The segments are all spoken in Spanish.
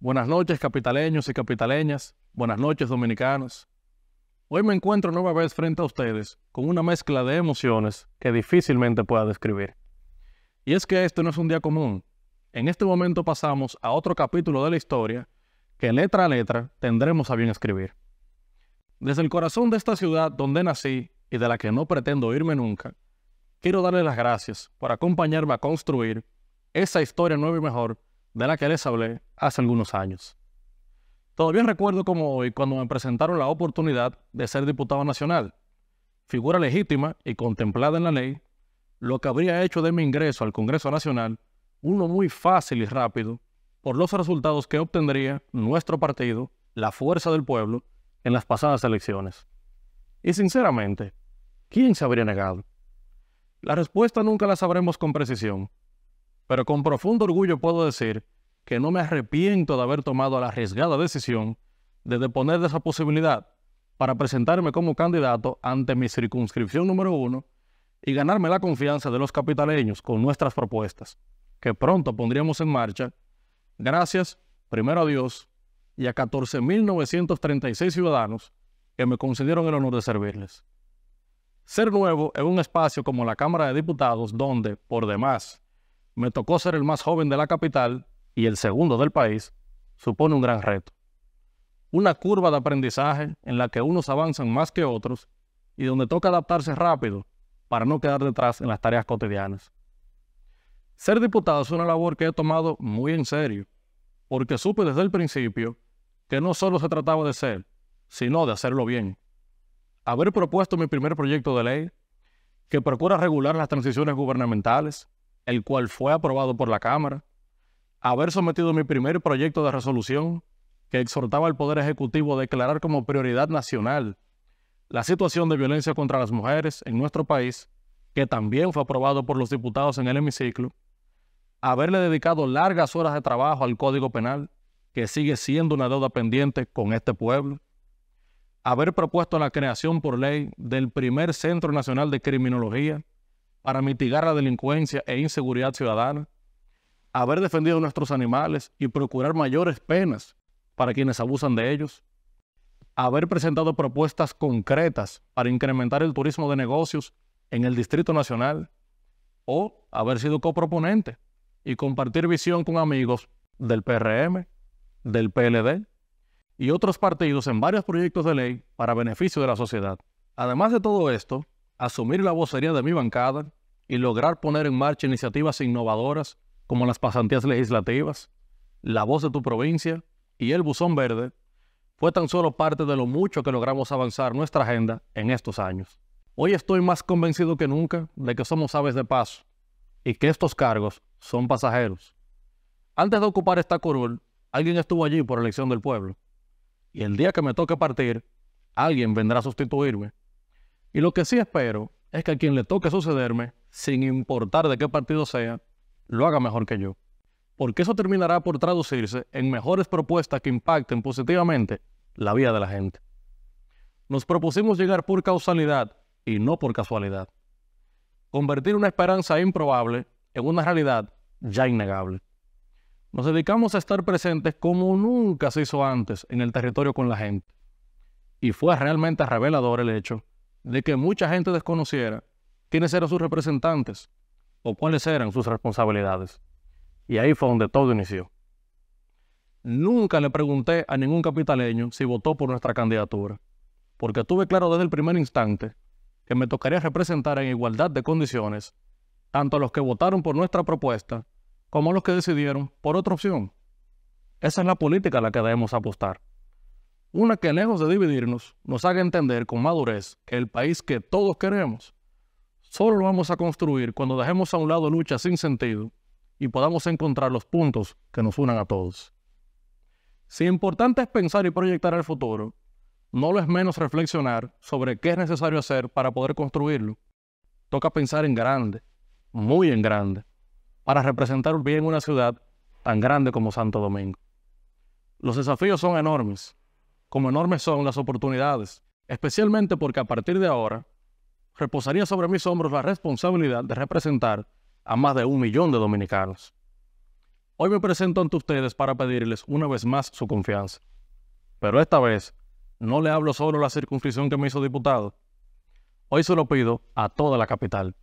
Buenas noches, capitaleños y capitaleñas. Buenas noches, dominicanos. Hoy me encuentro nueva vez frente a ustedes con una mezcla de emociones que difícilmente pueda describir. Y es que este no es un día común. En este momento pasamos a otro capítulo de la historia que letra a letra tendremos a bien escribir. Desde el corazón de esta ciudad donde nací y de la que no pretendo irme nunca, quiero darle las gracias por acompañarme a construir esa historia nueva y mejor de la que les hablé hace algunos años. Todavía recuerdo como hoy cuando me presentaron la oportunidad de ser diputado nacional, figura legítima y contemplada en la ley, lo que habría hecho de mi ingreso al Congreso Nacional uno muy fácil y rápido por los resultados que obtendría nuestro partido, la fuerza del pueblo, en las pasadas elecciones. Y sinceramente, ¿quién se habría negado? La respuesta nunca la sabremos con precisión, pero con profundo orgullo puedo decir que no me arrepiento de haber tomado la arriesgada decisión de deponer de esa posibilidad para presentarme como candidato ante mi circunscripción número uno y ganarme la confianza de los capitaleños con nuestras propuestas, que pronto pondríamos en marcha, gracias primero a Dios y a 14.936 ciudadanos que me concedieron el honor de servirles. Ser nuevo en un espacio como la Cámara de Diputados donde, por demás, me tocó ser el más joven de la capital y el segundo del país, supone un gran reto. Una curva de aprendizaje en la que unos avanzan más que otros y donde toca adaptarse rápido para no quedar detrás en las tareas cotidianas. Ser diputado es una labor que he tomado muy en serio, porque supe desde el principio que no solo se trataba de ser, sino de hacerlo bien. Haber propuesto mi primer proyecto de ley, que procura regular las transiciones gubernamentales, el cual fue aprobado por la Cámara, haber sometido mi primer proyecto de resolución que exhortaba al Poder Ejecutivo a declarar como prioridad nacional la situación de violencia contra las mujeres en nuestro país, que también fue aprobado por los diputados en el hemiciclo, haberle dedicado largas horas de trabajo al Código Penal, que sigue siendo una deuda pendiente con este pueblo, haber propuesto la creación por ley del primer Centro Nacional de Criminología, para mitigar la delincuencia e inseguridad ciudadana, haber defendido nuestros animales y procurar mayores penas para quienes abusan de ellos, haber presentado propuestas concretas para incrementar el turismo de negocios en el Distrito Nacional, o haber sido coproponente y compartir visión con amigos del PRM, del PLD y otros partidos en varios proyectos de ley para beneficio de la sociedad. Además de todo esto, asumir la vocería de mi bancada y lograr poner en marcha iniciativas innovadoras como las pasantías legislativas, la voz de tu provincia y el buzón verde, fue tan solo parte de lo mucho que logramos avanzar nuestra agenda en estos años. Hoy estoy más convencido que nunca de que somos aves de paso y que estos cargos son pasajeros. Antes de ocupar esta curul, alguien estuvo allí por elección del pueblo. Y el día que me toque partir, alguien vendrá a sustituirme y lo que sí espero es que a quien le toque sucederme, sin importar de qué partido sea, lo haga mejor que yo. Porque eso terminará por traducirse en mejores propuestas que impacten positivamente la vida de la gente. Nos propusimos llegar por causalidad y no por casualidad. Convertir una esperanza improbable en una realidad ya innegable. Nos dedicamos a estar presentes como nunca se hizo antes en el territorio con la gente. Y fue realmente revelador el hecho de que mucha gente desconociera quiénes eran sus representantes o cuáles eran sus responsabilidades. Y ahí fue donde todo inició. Nunca le pregunté a ningún capitaleño si votó por nuestra candidatura, porque tuve claro desde el primer instante que me tocaría representar en igualdad de condiciones tanto a los que votaron por nuestra propuesta como a los que decidieron por otra opción. Esa es la política a la que debemos apostar. Una que lejos de dividirnos, nos haga entender con madurez que el país que todos queremos, solo lo vamos a construir cuando dejemos a un lado luchas sin sentido y podamos encontrar los puntos que nos unan a todos. Si importante es pensar y proyectar el futuro, no lo es menos reflexionar sobre qué es necesario hacer para poder construirlo. Toca pensar en grande, muy en grande, para representar bien una ciudad tan grande como Santo Domingo. Los desafíos son enormes, como enormes son las oportunidades, especialmente porque a partir de ahora reposaría sobre mis hombros la responsabilidad de representar a más de un millón de dominicanos. Hoy me presento ante ustedes para pedirles una vez más su confianza. Pero esta vez no le hablo solo la circunscripción que me hizo diputado. Hoy se lo pido a toda la capital.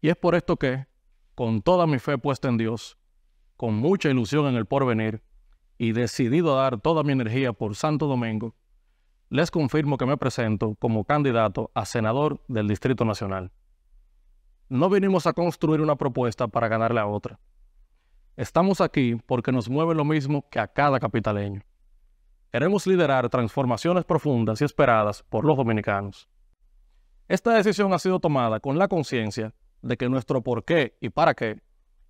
Y es por esto que, con toda mi fe puesta en Dios, con mucha ilusión en el porvenir, y decidido a dar toda mi energía por Santo Domingo, les confirmo que me presento como candidato a senador del Distrito Nacional. No vinimos a construir una propuesta para ganarle a otra. Estamos aquí porque nos mueve lo mismo que a cada capitaleño. Queremos liderar transformaciones profundas y esperadas por los dominicanos. Esta decisión ha sido tomada con la conciencia de que nuestro por qué y para qué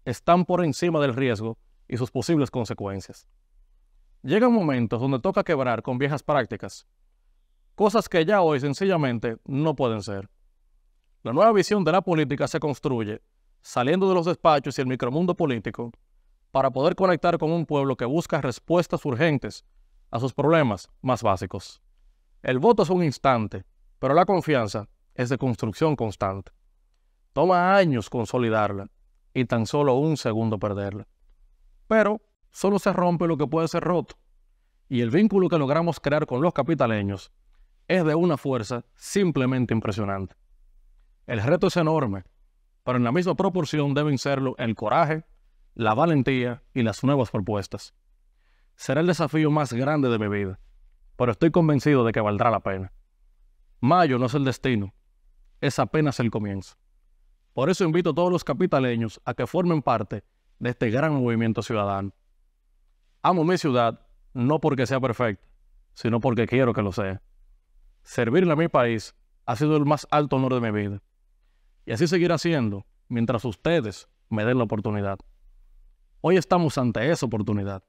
están por encima del riesgo y sus posibles consecuencias. Llegan momentos donde toca quebrar con viejas prácticas, cosas que ya hoy sencillamente no pueden ser. La nueva visión de la política se construye saliendo de los despachos y el micromundo político para poder conectar con un pueblo que busca respuestas urgentes a sus problemas más básicos. El voto es un instante, pero la confianza es de construcción constante. Toma años consolidarla y tan solo un segundo perderla. Pero solo se rompe lo que puede ser roto. Y el vínculo que logramos crear con los capitaleños es de una fuerza simplemente impresionante. El reto es enorme, pero en la misma proporción deben serlo el coraje, la valentía y las nuevas propuestas. Será el desafío más grande de mi vida, pero estoy convencido de que valdrá la pena. Mayo no es el destino, es apenas el comienzo. Por eso invito a todos los capitaleños a que formen parte de este gran movimiento ciudadano. Amo mi ciudad no porque sea perfecta, sino porque quiero que lo sea. Servirle a mi país ha sido el más alto honor de mi vida. Y así seguirá siendo mientras ustedes me den la oportunidad. Hoy estamos ante esa oportunidad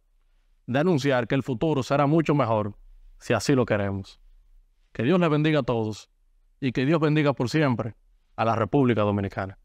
de anunciar que el futuro será mucho mejor si así lo queremos. Que Dios les bendiga a todos y que Dios bendiga por siempre a la República Dominicana.